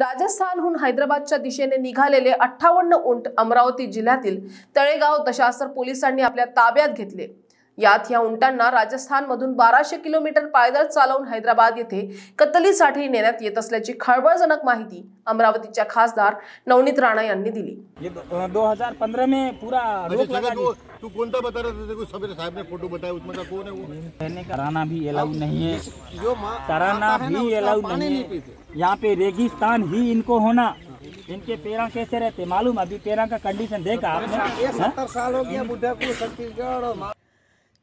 राजस्थानहून हैदराबादच्या दिशेने निघालेले अठ्ठावन्न उंट अमरावती जिल्ह्यातील तळेगाव दशासर पोलिसांनी आपल्या ताब्यात घेतले यात या उंटांना राजस्थानमधून बाराशे किलोमीटर पायदळ चालवून हैदराबाद येथे कत्तलीसाठी नेण्यात येत असल्याची खळबळजनक माहिती अमरावतीच्या खासदार नवनीत राणा यांनी दिली दो हजार पंधरा में पूरा रोक लगा तू कोणता बता रहा ने फोटो बताया कौन है वो भी अलाउ नहीं है भी अलाउ नहीं है यहाँ पे रेगिस्तान ही इनको होना इनके पेरा कैसे रहते मालूम अभी पेरा का कंडीशन देखा आपने सत्तर साल हो गया बुढ़ा को छत्तीसगढ़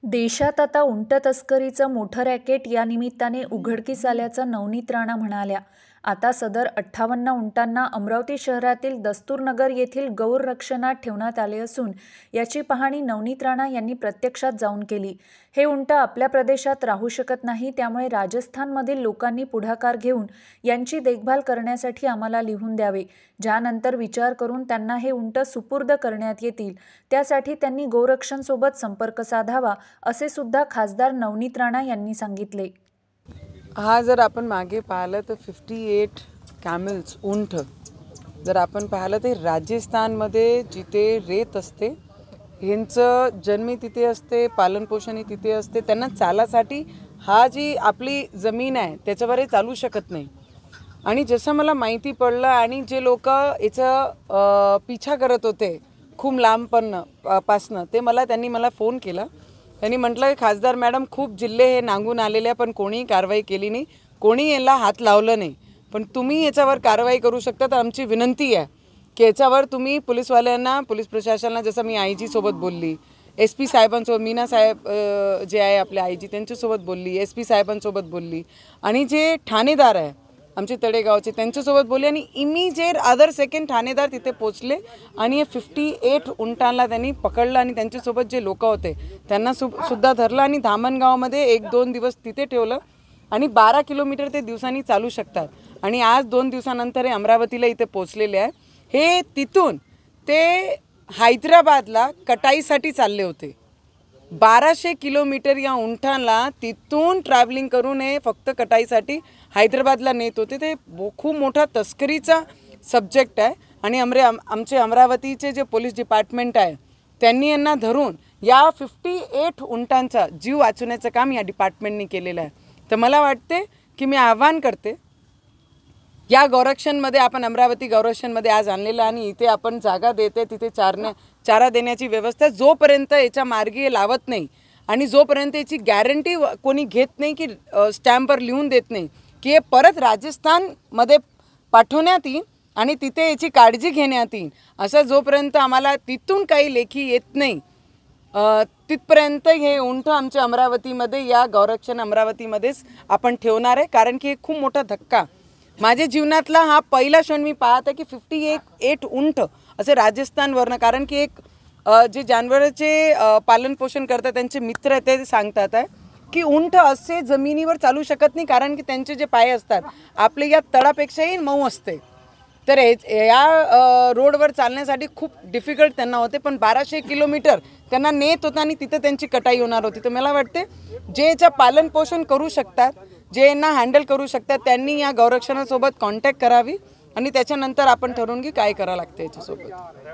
देशात आता उंट तस्करीचं मोठं रॅकेट या निमित्ताने उघडकीस आल्याचं नवनीत राणा म्हणाल्या आता सदर अठ्ठावन्न उंटांना अमरावती शहरातील दस्तूरनगर येथील गौर रक्षणात ठेवण्यात आले असून याची पाहणी नवनीत राणा यांनी प्रत्यक्षात जाऊन केली हे उंट आपल्या प्रदेशात राहू शकत नाही त्यामुळे राजस्थानमधील लोकांनी पुढाकार घेऊन यांची देखभाल करण्यासाठी आम्हाला लिहून द्यावे ज्यानंतर विचार करून त्यांना हे उंट सुपूर्द करण्यात येतील त्यासाठी त्यांनी गोरक्षणसोबत संपर्क साधावा असे सुद्धा खासदार नवनीत राणा यांनी सांगितले हा जर आपण मागे पाहिलं तर फिफ्टी एट कॅमेल्स उंठ जर आपण पाहिलं तर राजस्थानमध्ये जिथे रेत असते ह्यांचं जन्मी तिथे असते पालनपोषणही तिथे असते त्यांना चालासाठी हा जी आपली जमीन आहे त्याच्यावर चालू शकत नाही आणि जसं मला माहिती पडलं आणि जे लोक याचं पिछा करत होते खूप लांबपणनं पासनं ते मला त्यांनी मला फोन केला त्यांनी म्हटलं खासदार मॅडम खूप जिल्हे हे नांगून आलेले पण कोणीही कारवाई केली नाही कोणी याला हात लावलं नाही पण तुम्ही याच्यावर कारवाई करू शकता तर आमची विनंती आहे की याच्यावर तुम्ही पोलीसवाल्यांना पोलीस प्रशासनाला जसं मी आय जीसोबत बोलली एस पी साहेबांसोबत मीना साहेब जे आहे आपल्या आईजी त्यांच्यासोबत बोलली एस पी साहेबांसोबत बोलली आणि जे ठाणेदार आहे आमचे तळेगावचे त्यांच्यासोबत बोलले आणि इमिजिएट अदर सेकंड ठाणेदार तिथे पोचले आणि हे फिफ्टी एट उंटांना त्यांनी पकडलं आणि त्यांच्यासोबत जे लोक होते त्यांना सु सुद्धा धरलं आणि धामणगावमध्ये एक दोन दिवस तिथे ठेवलं आणि बारा किलोमीटर ते दिवसांनी चालू शकतात आणि आज दोन दिवसानंतर हे अमरावतीला इथे पोचलेले आहे हे तिथून ते हैदराबादला कटाईसाठी चालले होते बाराशे किलोमीटर या उंठाला तिथून ट्रॅव्हलिंग करून हे फक्त कटाईसाठी हैदराबादला नेत होते ते खूप मोठा तस्करीचा सब्जेक्ट आहे आणि अमरे आम आमचे अमरावतीचे जे पोलीस डिपार्टमेंट आहे त्यांनी यांना धरून या फिफ्टी एट उंटांचा जीव वाचवण्याचं काम या डिपार्टमेंटने केलेलं आहे तर मला वाटते की मी आव्हान करते या गौरक्षणमध्ये आपण अमरावती गौरक्षणमध्ये आज आणलेलं आणि इथे आपण जागा देते तिथे चारण्या चारा देण्याची व्यवस्था जोपर्यंत याच्या मार्गी लावत नाही आणि जोपर्यंत याची गॅरंटी कोणी घेत नाही की स्टॅम्पवर लिहून देत नाही की हे परत राजस्थानमध्ये पाठवण्यात येईल आणि तिथे याची काळजी घेण्यात येईल असं जोपर्यंत आम्हाला तिथून काही लेखी येत नाही तिथपर्यंत हे उंठ आमच्या अमरावतीमध्ये या गौरक्षण अमरावतीमध्येच आपण ठेवणार आहे कारण की हे खूप मोठा धक्का माझ्या जीवनातला हा पहिला क्षण मी पाहत आहे की फिफ्टी एक एट उंठ असे राजस्थानवरनं कारण की एक जे जानवराचे पालनपोषण करतात त्यांचे मित्र ते सांगतात आहे की उंट असे जमिनीवर चालू शकत नाही कारण की त्यांचे जे पाय असतात आपले या तळापेक्षाही मऊ असते तर या रोडवर चालण्यासाठी खूप डिफिकल्ट त्यांना होते पण बाराशे किलोमीटर त्यांना नेत होता आणि तिथं त्यांची कटाई होणार होती तर मला वाटते जे याच्या पालनपोषण करू शकतात जे यांना हँडल करू शकतात त्यांनी या गौरक्षणासोबत कॉन्टॅक्ट करावी आणि त्याच्यानंतर आपण ठरवून की काय करावं लागतं याच्यासोबत